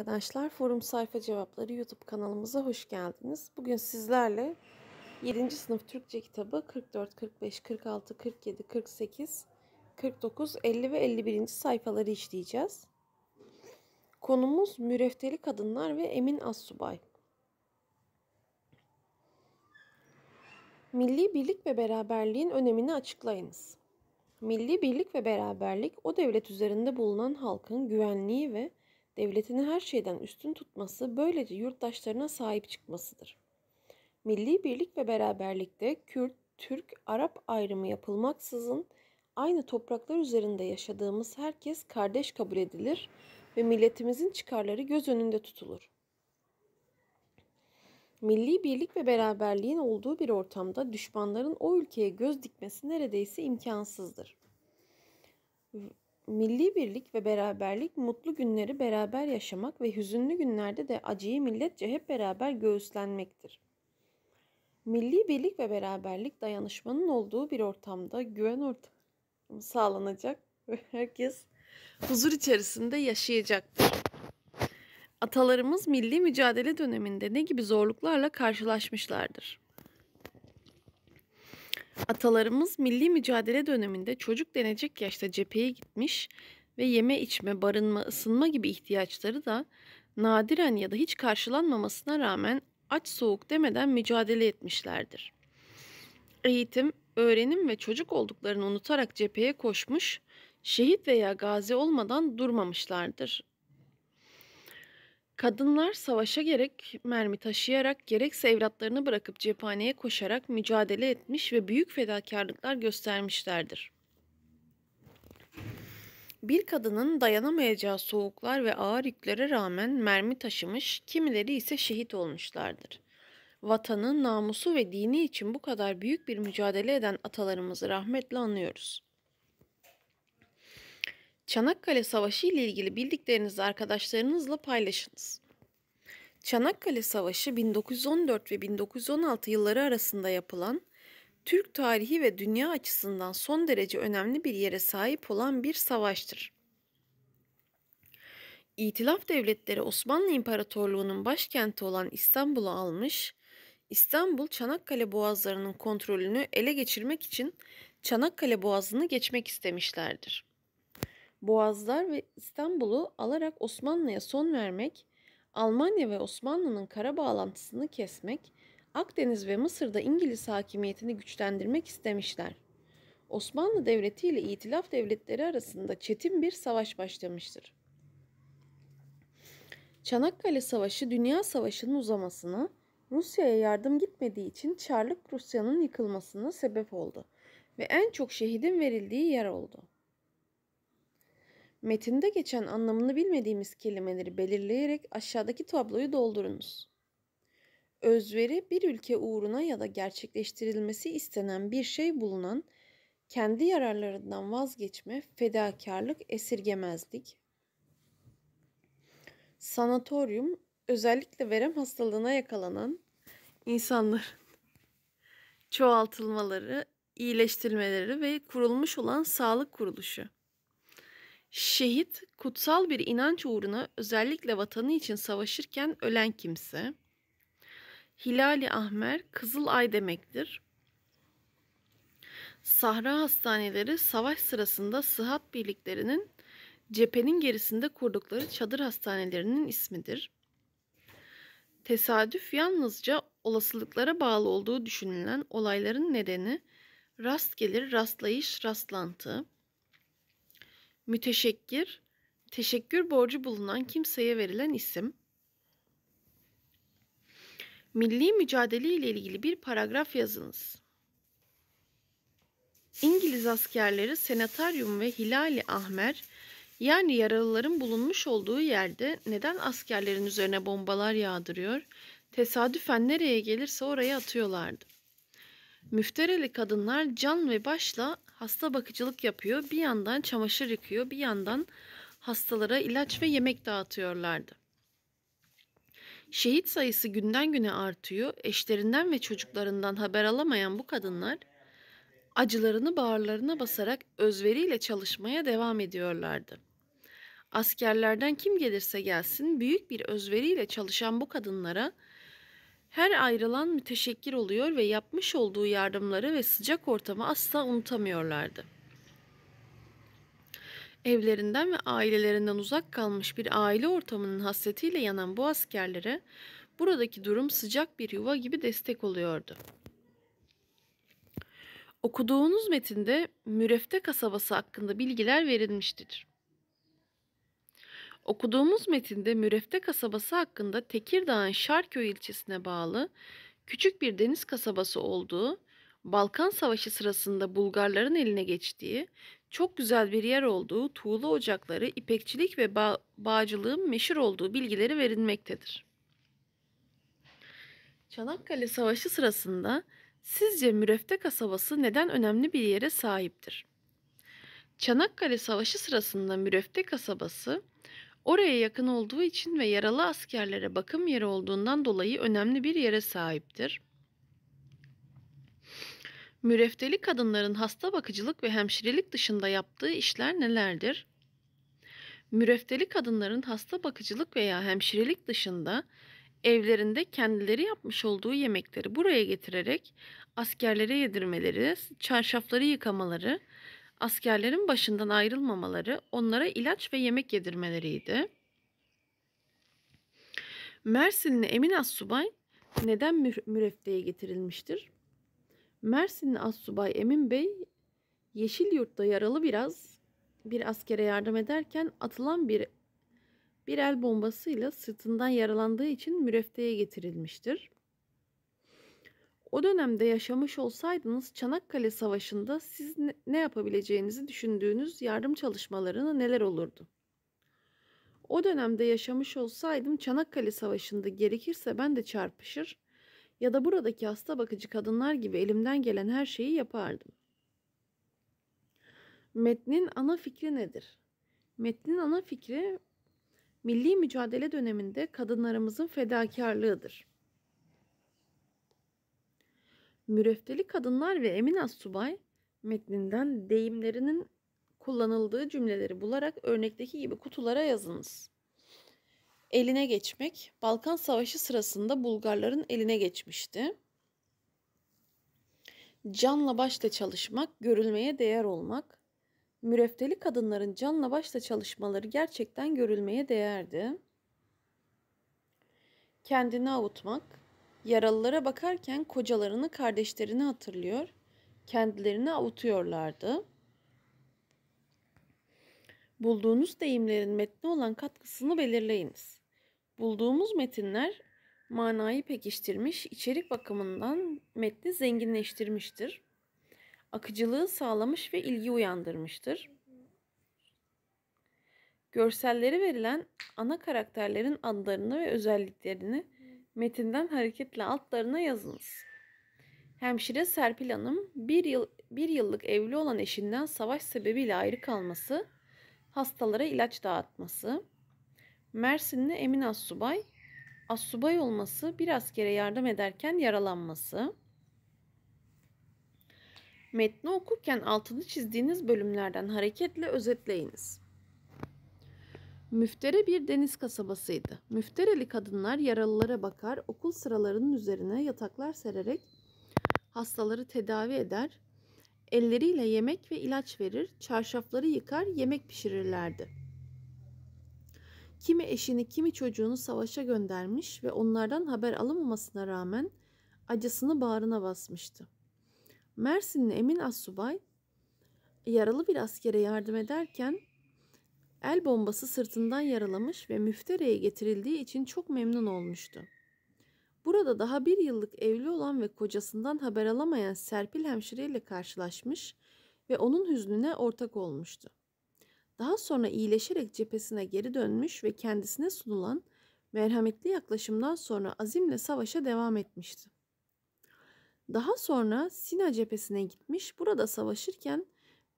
arkadaşlar. Forum Sayfa Cevapları YouTube kanalımıza hoş geldiniz. Bugün sizlerle 7. sınıf Türkçe kitabı 44, 45, 46, 47, 48, 49, 50 ve 51. sayfaları işleyeceğiz. Konumuz müreffeli kadınlar ve Emin Assubay. Milli birlik ve beraberliğin önemini açıklayınız. Milli birlik ve beraberlik o devlet üzerinde bulunan halkın güvenliği ve devletini her şeyden üstün tutması böylece yurttaşlarına sahip çıkmasıdır. Milli birlik ve beraberlikte Kürt, Türk, Arap ayrımı yapılmaksızın aynı topraklar üzerinde yaşadığımız herkes kardeş kabul edilir ve milletimizin çıkarları göz önünde tutulur. Milli birlik ve beraberliğin olduğu bir ortamda düşmanların o ülkeye göz dikmesi neredeyse imkansızdır Milli birlik ve beraberlik mutlu günleri beraber yaşamak ve hüzünlü günlerde de acıyı milletçe hep beraber göğüslenmektir. Milli birlik ve beraberlik dayanışmanın olduğu bir ortamda güven ortamı sağlanacak ve herkes huzur içerisinde yaşayacaktır. Atalarımız milli mücadele döneminde ne gibi zorluklarla karşılaşmışlardır? Atalarımız milli mücadele döneminde çocuk denecek yaşta cepheye gitmiş ve yeme içme, barınma, ısınma gibi ihtiyaçları da nadiren ya da hiç karşılanmamasına rağmen aç soğuk demeden mücadele etmişlerdir. Eğitim, öğrenim ve çocuk olduklarını unutarak cepheye koşmuş, şehit veya gazi olmadan durmamışlardır. Kadınlar savaşa gerek mermi taşıyarak gerekse evlatlarını bırakıp cephaneye koşarak mücadele etmiş ve büyük fedakarlıklar göstermişlerdir. Bir kadının dayanamayacağı soğuklar ve ağır yüklere rağmen mermi taşımış, kimileri ise şehit olmuşlardır. Vatanı, namusu ve dini için bu kadar büyük bir mücadele eden atalarımızı rahmetle anıyoruz.'' Çanakkale Savaşı ile ilgili bildiklerinizi arkadaşlarınızla paylaşınız. Çanakkale Savaşı 1914 ve 1916 yılları arasında yapılan Türk tarihi ve dünya açısından son derece önemli bir yere sahip olan bir savaştır. İtilaf devletleri Osmanlı İmparatorluğu'nun başkenti olan İstanbul'u almış, İstanbul Çanakkale Boğazları'nın kontrolünü ele geçirmek için Çanakkale Boğazı'nı geçmek istemişlerdir. Boğazlar ve İstanbul'u alarak Osmanlı'ya son vermek, Almanya ve Osmanlı'nın kara bağlantısını kesmek, Akdeniz ve Mısır'da İngiliz hakimiyetini güçlendirmek istemişler. Osmanlı Devleti ile İtilaf Devletleri arasında çetin bir savaş başlamıştır. Çanakkale Savaşı Dünya Savaşı'nın uzamasını, Rusya'ya yardım gitmediği için Çarlık Rusya'nın yıkılmasına sebep oldu ve en çok şehidin verildiği yer oldu. Metinde geçen anlamını bilmediğimiz kelimeleri belirleyerek aşağıdaki tabloyu doldurunuz. Özveri bir ülke uğruna ya da gerçekleştirilmesi istenen bir şey bulunan, kendi yararlarından vazgeçme, fedakarlık, esirgemezlik. Sanatoryum özellikle verem hastalığına yakalanan insanların çoğaltılmaları, iyileştirmeleri ve kurulmuş olan sağlık kuruluşu. Şehit, kutsal bir inanç uğruna özellikle vatanı için savaşırken ölen kimse. Hilali Ahmer, Kızıl Ay demektir. Sahra hastaneleri savaş sırasında sıhhat birliklerinin cephenin gerisinde kurdukları çadır hastanelerinin ismidir. Tesadüf yalnızca olasılıklara bağlı olduğu düşünülen olayların nedeni rast gelir, rastlayış, rastlantı. Müteşekkir, teşekkür borcu bulunan kimseye verilen isim. Milli mücadele ile ilgili bir paragraf yazınız. İngiliz askerleri senatarium ve Hilali Ahmer yani yaralıların bulunmuş olduğu yerde neden askerlerin üzerine bombalar yağdırıyor? Tesadüfen nereye gelirse oraya atıyorlardı. Müftereli kadınlar can ve başla hasta bakıcılık yapıyor. Bir yandan çamaşır yıkıyor, bir yandan hastalara ilaç ve yemek dağıtıyorlardı. Şehit sayısı günden güne artıyor. Eşlerinden ve çocuklarından haber alamayan bu kadınlar acılarını bağırlarına basarak özveriyle çalışmaya devam ediyorlardı. Askerlerden kim gelirse gelsin büyük bir özveriyle çalışan bu kadınlara her ayrılan müteşekkir oluyor ve yapmış olduğu yardımları ve sıcak ortamı asla unutamıyorlardı. Evlerinden ve ailelerinden uzak kalmış bir aile ortamının hasretiyle yanan bu askerlere buradaki durum sıcak bir yuva gibi destek oluyordu. Okuduğunuz metinde Mürefte kasabası hakkında bilgiler verilmiştir. Okuduğumuz metinde Mürefte kasabası hakkında Tekirdağ'ın Şarköy ilçesine bağlı küçük bir deniz kasabası olduğu, Balkan Savaşı sırasında Bulgarların eline geçtiği, çok güzel bir yer olduğu, tuğla ocakları, ipekçilik ve bağ bağcılığın meşhur olduğu bilgileri verilmektedir. Çanakkale Savaşı sırasında sizce Mürefte kasabası neden önemli bir yere sahiptir? Çanakkale Savaşı sırasında Mürefte kasabası Oraya yakın olduğu için ve yaralı askerlere bakım yeri olduğundan dolayı önemli bir yere sahiptir. Müreffeli kadınların hasta bakıcılık ve hemşirelik dışında yaptığı işler nelerdir? Müreffeli kadınların hasta bakıcılık veya hemşirelik dışında evlerinde kendileri yapmış olduğu yemekleri buraya getirerek askerlere yedirmeleri, çarşafları yıkamaları, askerlerin başından ayrılmamaları, onlara ilaç ve yemek yedirmeleriydi. Mersinli Emin Assubay neden müreffeye getirilmiştir? Mersinli Assubay Emin Bey Yeşil Yurt'ta yaralı biraz bir askere yardım ederken atılan bir bir el bombasıyla sırtından yaralandığı için müreffeye getirilmiştir. O dönemde yaşamış olsaydınız Çanakkale Savaşı'nda siz ne yapabileceğinizi düşündüğünüz yardım çalışmalarına neler olurdu? O dönemde yaşamış olsaydım Çanakkale Savaşı'nda gerekirse ben de çarpışır ya da buradaki hasta bakıcı kadınlar gibi elimden gelen her şeyi yapardım. Metnin ana fikri nedir? Metnin ana fikri milli mücadele döneminde kadınlarımızın fedakarlığıdır. Müreffeli Kadınlar ve Eminaz Subay metninden deyimlerinin kullanıldığı cümleleri bularak örnekteki gibi kutulara yazınız. Eline geçmek, Balkan Savaşı sırasında Bulgarların eline geçmişti. Canla başla çalışmak, görülmeye değer olmak. Mürefteli kadınların canla başla çalışmaları gerçekten görülmeye değerdi. Kendini avutmak, Yaralılara bakarken kocalarını, kardeşlerini hatırlıyor. Kendilerini avutuyorlardı. Bulduğunuz deyimlerin metni olan katkısını belirleyiniz. Bulduğumuz metinler manayı pekiştirmiş, içerik bakımından metni zenginleştirmiştir. Akıcılığı sağlamış ve ilgi uyandırmıştır. Görselleri verilen ana karakterlerin adlarını ve özelliklerini Metinden hareketle altlarına yazınız. Hemşire Serpil Hanım bir, yıl, bir yıllık evli olan eşinden savaş sebebiyle ayrı kalması, hastalara ilaç dağıtması, Mersinli Emin Assubay, assubay olması bir askere yardım ederken yaralanması, Metni okurken altını çizdiğiniz bölümlerden hareketle özetleyiniz. Müftere bir deniz kasabasıydı. Müftereli kadınlar yaralılara bakar, okul sıralarının üzerine yataklar sererek hastaları tedavi eder, elleriyle yemek ve ilaç verir, çarşafları yıkar, yemek pişirirlerdi. Kimi eşini, kimi çocuğunu savaşa göndermiş ve onlardan haber alamamasına rağmen acısını bağrına basmıştı. Mersinli Emin Assubay yaralı bir askere yardım ederken El bombası sırtından yaralamış ve müftereye getirildiği için çok memnun olmuştu. Burada daha bir yıllık evli olan ve kocasından haber alamayan Serpil hemşireyle karşılaşmış ve onun hüznüne ortak olmuştu. Daha sonra iyileşerek cephesine geri dönmüş ve kendisine sunulan merhametli yaklaşımdan sonra azimle savaşa devam etmişti. Daha sonra Sina cephesine gitmiş, burada savaşırken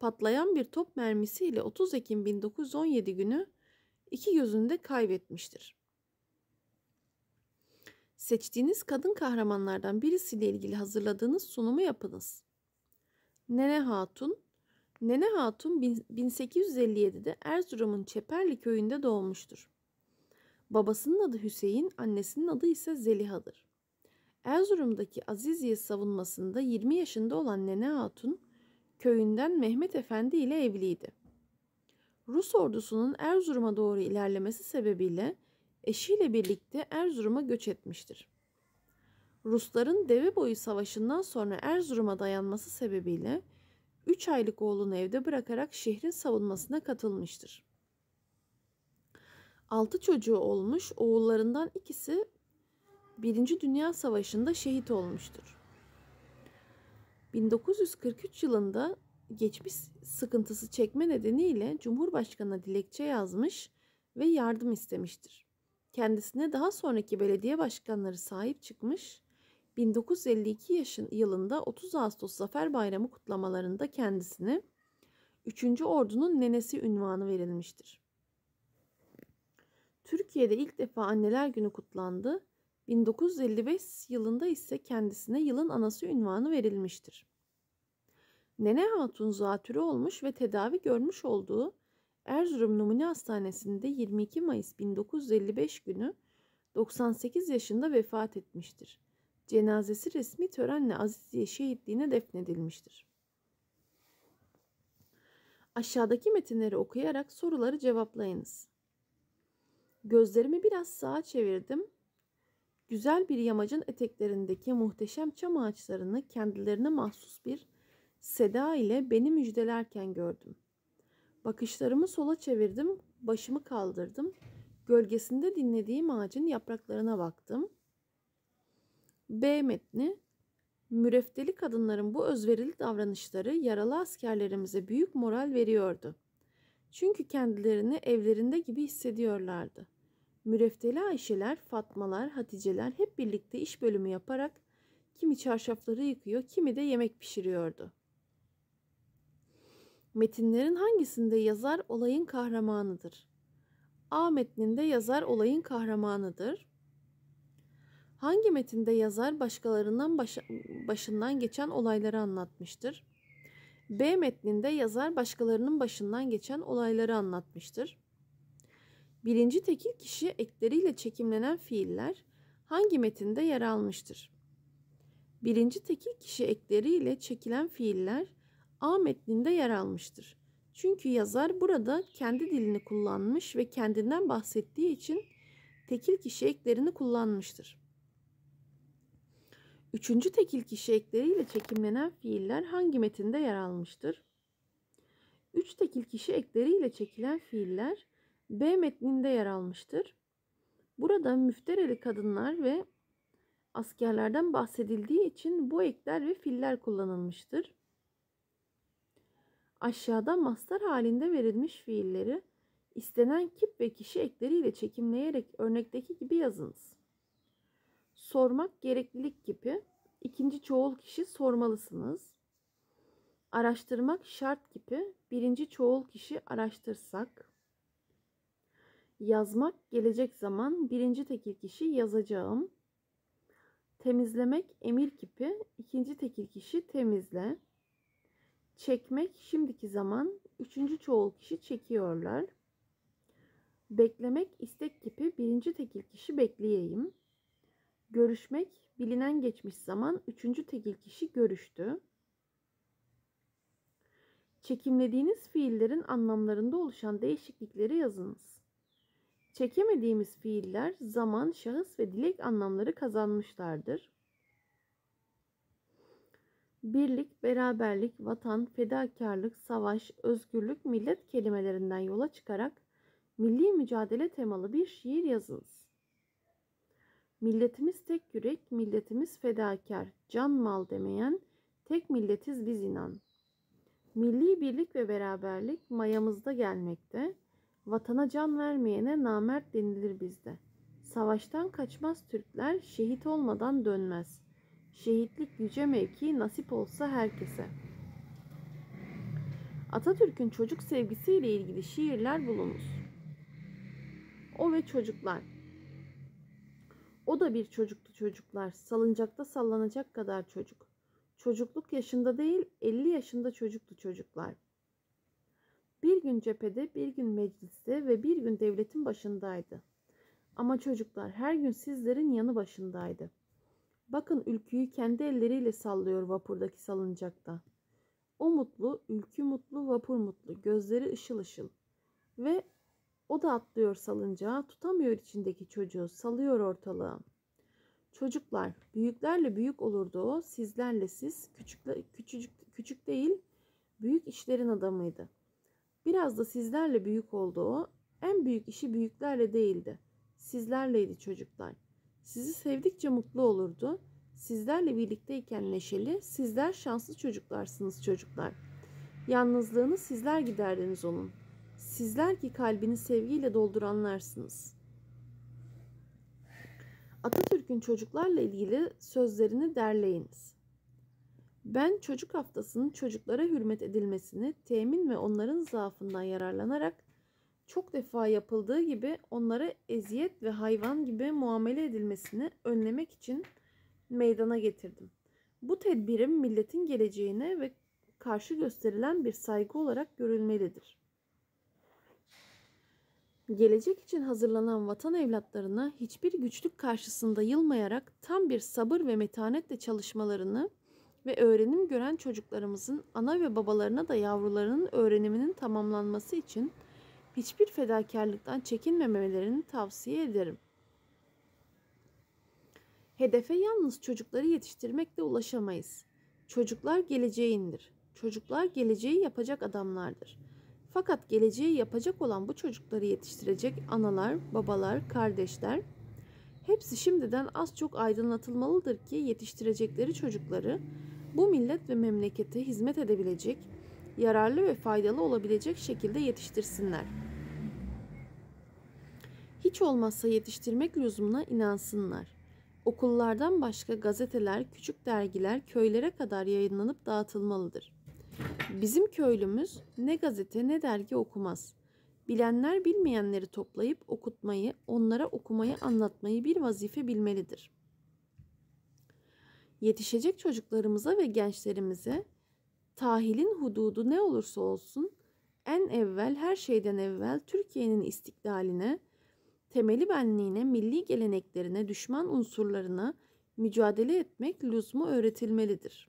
patlayan bir top mermisiyle 30 Ekim 1917 günü iki gözünde kaybetmiştir. Seçtiğiniz kadın kahramanlardan birisiyle ilgili hazırladığınız sunumu yapınız. Nene Hatun Nene Hatun 1857'de Erzurum'un Çeperli köyünde doğmuştur. Babasının adı Hüseyin, annesinin adı ise Zeliha'dır. Erzurum'daki Aziziye savunmasında 20 yaşında olan Nene Hatun köyünden Mehmet Efendi ile evliydi. Rus ordusunun Erzurum'a doğru ilerlemesi sebebiyle eşiyle birlikte Erzurum'a göç etmiştir. Rusların Deve Boyu Savaşı'ndan sonra Erzurum'a dayanması sebebiyle 3 aylık oğlunu evde bırakarak şehrin savunmasına katılmıştır. 6 çocuğu olmuş, oğullarından ikisi 1. Dünya Savaşı'nda şehit olmuştur. 1943 yılında geçmiş sıkıntısı çekme nedeniyle Cumhurbaşkanı'na dilekçe yazmış ve yardım istemiştir. Kendisine daha sonraki belediye başkanları sahip çıkmış, 1952 yaşın yılında 30 Ağustos Zafer Bayramı kutlamalarında kendisini 3. Ordu'nun nenesi ünvanı verilmiştir. Türkiye'de ilk defa Anneler Günü kutlandı 1955 yılında ise kendisine yılın anası ünvanı verilmiştir. Nene Hatun zatürre olmuş ve tedavi görmüş olduğu Erzurum Numune Hastanesi'nde 22 Mayıs 1955 günü 98 yaşında vefat etmiştir. Cenazesi resmi törenle Aziziye şehitliğine defnedilmiştir. Aşağıdaki metinleri okuyarak soruları cevaplayınız. Gözlerimi biraz sağa çevirdim Güzel bir yamacın eteklerindeki muhteşem çam ağaçlarını kendilerine mahsus bir seda ile beni müjdelerken gördüm. Bakışlarımı sola çevirdim, başımı kaldırdım. Gölgesinde dinlediğim ağacın yapraklarına baktım. B metni Müreffeli kadınların bu özverili davranışları yaralı askerlerimize büyük moral veriyordu. Çünkü kendilerini evlerinde gibi hissediyorlardı. Müreffeli Ayşeler, Fatmalar, Haticeler hep birlikte iş bölümü yaparak kimi çarşafları yıkıyor, kimi de yemek pişiriyordu. Metinlerin hangisinde yazar olayın kahramanıdır? A metninde yazar olayın kahramanıdır. Hangi metinde yazar başkalarından baş, başından geçen olayları anlatmıştır? B metninde yazar başkalarının başından geçen olayları anlatmıştır. Birinci tekil kişi ekleriyle çekimlenen fiiller hangi metinde yer almıştır? Birinci tekil kişi ekleriyle çekilen fiiller A metninde yer almıştır. Çünkü yazar burada kendi dilini kullanmış ve kendinden bahsettiği için tekil kişi eklerini kullanmıştır. Üçüncü tekil kişi ekleriyle çekimlenen fiiller hangi metinde yer almıştır? Üç tekil kişi ekleriyle çekilen fiiller B metninde yer almıştır. Burada müftereli kadınlar ve askerlerden bahsedildiği için bu ekler ve filler kullanılmıştır. Aşağıda mastar halinde verilmiş fiilleri istenen kip ve kişi ekleriyle çekimleyerek örnekteki gibi yazınız. Sormak gereklilik kipi, ikinci çoğul kişi sormalısınız. Araştırmak şart kipi, birinci çoğul kişi araştırsak. Yazmak gelecek zaman birinci tekil kişi yazacağım. Temizlemek emir kipi ikinci tekil kişi temizle. Çekmek şimdiki zaman üçüncü çoğul kişi çekiyorlar. Beklemek istek kipi birinci tekil kişi bekleyeyim. Görüşmek bilinen geçmiş zaman üçüncü tekil kişi görüştü. Çekimlediğiniz fiillerin anlamlarında oluşan değişiklikleri yazınız. Çekemediğimiz fiiller zaman, şahıs ve dilek anlamları kazanmışlardır. Birlik, beraberlik, vatan, fedakarlık, savaş, özgürlük, millet kelimelerinden yola çıkarak milli mücadele temalı bir şiir yazınız. Milletimiz tek yürek, milletimiz fedakar, can mal demeyen, tek milletiz biz inan. Milli birlik ve beraberlik mayamızda gelmekte, Vatana can vermeyene namert denilir bizde. Savaştan kaçmaz Türkler, şehit olmadan dönmez. Şehitlik yüce mevki nasip olsa herkese. Atatürk'ün çocuk sevgisiyle ilgili şiirler bulunuz. O ve çocuklar. O da bir çocuktu çocuklar. Salıncakta sallanacak kadar çocuk. Çocukluk yaşında değil 50 yaşında çocuktu çocuklar. Bir gün cephede, bir gün mecliste ve bir gün devletin başındaydı. Ama çocuklar her gün sizlerin yanı başındaydı. Bakın ülküyü kendi elleriyle sallıyor vapurdaki salıncakta. O mutlu, ülkü mutlu, vapur mutlu, gözleri ışıl ışıl. Ve o da atlıyor salıncağa, tutamıyor içindeki çocuğu, salıyor ortalığı. Çocuklar, büyüklerle büyük olurdu o, sizlerle siz, küçük küçücük, küçük değil, büyük işlerin adamıydı.'' Biraz da sizlerle büyük olduğu En büyük işi büyüklerle değildi. Sizlerleydi çocuklar. Sizi sevdikçe mutlu olurdu. Sizlerle birlikteyken neşeli, sizler şanslı çocuklarsınız çocuklar. Yalnızlığını sizler giderdiniz onun. Sizler ki kalbini sevgiyle dolduranlarsınız. Atatürk'ün çocuklarla ilgili sözlerini derleyiniz. Ben çocuk haftasının çocuklara hürmet edilmesini temin ve onların zaafından yararlanarak çok defa yapıldığı gibi onlara eziyet ve hayvan gibi muamele edilmesini önlemek için meydana getirdim. Bu tedbirim milletin geleceğine ve karşı gösterilen bir saygı olarak görülmelidir. Gelecek için hazırlanan vatan evlatlarına hiçbir güçlük karşısında yılmayarak tam bir sabır ve metanetle çalışmalarını ve öğrenim gören çocuklarımızın ana ve babalarına da yavrularının öğreniminin tamamlanması için hiçbir fedakarlıktan çekinmemelerini tavsiye ederim. Hedefe yalnız çocukları yetiştirmekle ulaşamayız. Çocuklar geleceğindir. Çocuklar geleceği yapacak adamlardır. Fakat geleceği yapacak olan bu çocukları yetiştirecek analar, babalar, kardeşler, Hepsi şimdiden az çok aydınlatılmalıdır ki yetiştirecekleri çocukları bu millet ve memlekete hizmet edebilecek, yararlı ve faydalı olabilecek şekilde yetiştirsinler. Hiç olmazsa yetiştirmek lüzumuna inansınlar. Okullardan başka gazeteler, küçük dergiler köylere kadar yayınlanıp dağıtılmalıdır. Bizim köylümüz ne gazete ne dergi okumaz.'' Bilenler bilmeyenleri toplayıp okutmayı, onlara okumayı anlatmayı bir vazife bilmelidir. Yetişecek çocuklarımıza ve gençlerimize tahilin hududu ne olursa olsun en evvel her şeyden evvel Türkiye'nin istiklaline, temeli benliğine, milli geleneklerine, düşman unsurlarına mücadele etmek lüzumu öğretilmelidir.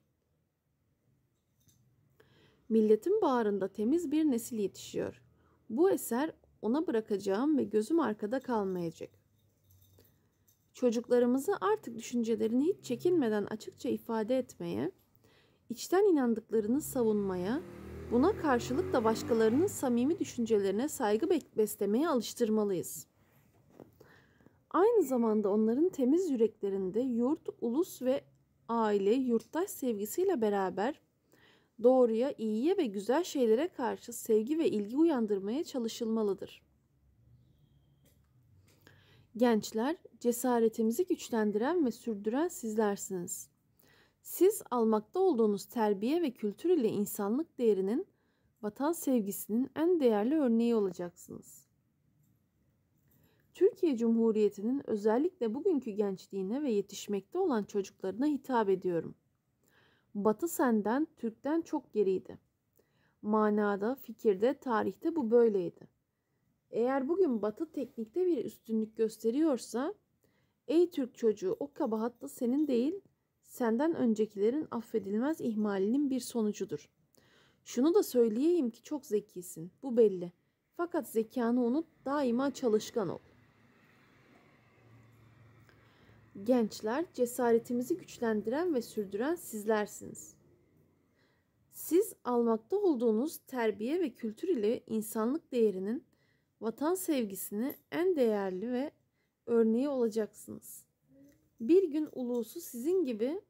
Milletin bağrında temiz bir nesil yetişiyor. Bu eser ona bırakacağım ve gözüm arkada kalmayacak. Çocuklarımızı artık düşüncelerini hiç çekinmeden açıkça ifade etmeye, içten inandıklarını savunmaya, buna karşılık da başkalarının samimi düşüncelerine saygı beslemeye alıştırmalıyız. Aynı zamanda onların temiz yüreklerinde yurt, ulus ve aile, yurttaş sevgisiyle beraber doğruya, iyiye ve güzel şeylere karşı sevgi ve ilgi uyandırmaya çalışılmalıdır. Gençler, cesaretimizi güçlendiren ve sürdüren sizlersiniz. Siz almakta olduğunuz terbiye ve kültür ile insanlık değerinin, vatan sevgisinin en değerli örneği olacaksınız. Türkiye Cumhuriyeti'nin özellikle bugünkü gençliğine ve yetişmekte olan çocuklarına hitap ediyorum. Batı senden, Türk'ten çok geriydi. Manada, fikirde, tarihte bu böyleydi. Eğer bugün Batı teknikte bir üstünlük gösteriyorsa, ey Türk çocuğu o kabahat da senin değil, senden öncekilerin affedilmez ihmalinin bir sonucudur. Şunu da söyleyeyim ki çok zekisin, bu belli. Fakat zekanı unut, daima çalışkan ol gençler cesaretimizi güçlendiren ve sürdüren sizlersiniz. Siz almakta olduğunuz terbiye ve kültür ile insanlık değerinin, vatan sevgisini en değerli ve örneği olacaksınız. Bir gün ulusu sizin gibi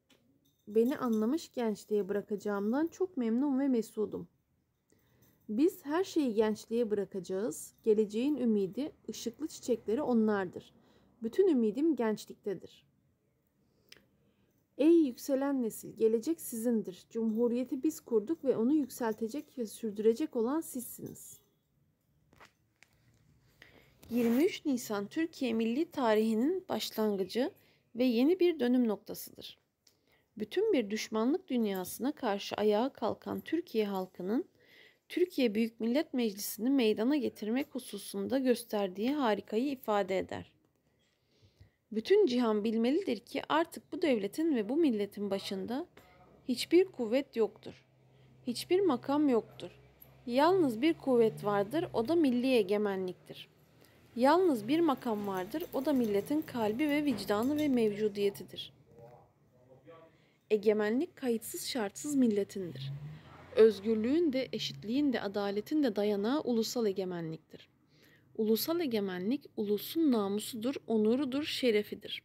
beni anlamış gençliğe bırakacağımdan çok memnun ve mesudum. Biz her şeyi gençliğe bırakacağız. Geleceğin ümidi, ışıklı çiçekleri onlardır.'' Bütün ümidim gençliktedir. Ey yükselen nesil, gelecek sizindir. Cumhuriyeti biz kurduk ve onu yükseltecek ve sürdürecek olan sizsiniz. 23 Nisan Türkiye milli tarihinin başlangıcı ve yeni bir dönüm noktasıdır. Bütün bir düşmanlık dünyasına karşı ayağa kalkan Türkiye halkının Türkiye Büyük Millet Meclisi'ni meydana getirmek hususunda gösterdiği harikayı ifade eder. Bütün cihan bilmelidir ki artık bu devletin ve bu milletin başında hiçbir kuvvet yoktur. Hiçbir makam yoktur. Yalnız bir kuvvet vardır, o da milli egemenliktir. Yalnız bir makam vardır, o da milletin kalbi ve vicdanı ve mevcudiyetidir. Egemenlik kayıtsız şartsız milletindir. Özgürlüğün de, eşitliğin de, adaletin de dayanağı ulusal egemenliktir. Ulusal egemenlik ulusun namusudur, onurudur, şerefidir.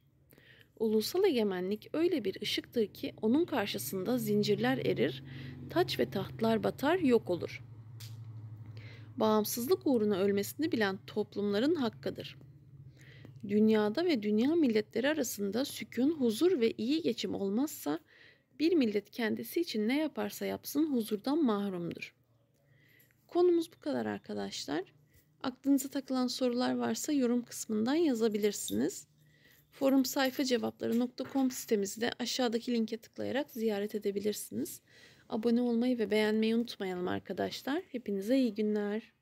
Ulusal egemenlik öyle bir ışıktır ki onun karşısında zincirler erir, taç ve tahtlar batar, yok olur. Bağımsızlık uğruna ölmesini bilen toplumların hakkıdır. Dünyada ve dünya milletleri arasında sükun, huzur ve iyi geçim olmazsa bir millet kendisi için ne yaparsa yapsın huzurdan mahrumdur. Konumuz bu kadar arkadaşlar. Aklınıza takılan sorular varsa yorum kısmından yazabilirsiniz. Forum Forumsayfacevapları.com sitemizi de aşağıdaki linke tıklayarak ziyaret edebilirsiniz. Abone olmayı ve beğenmeyi unutmayalım arkadaşlar. Hepinize iyi günler.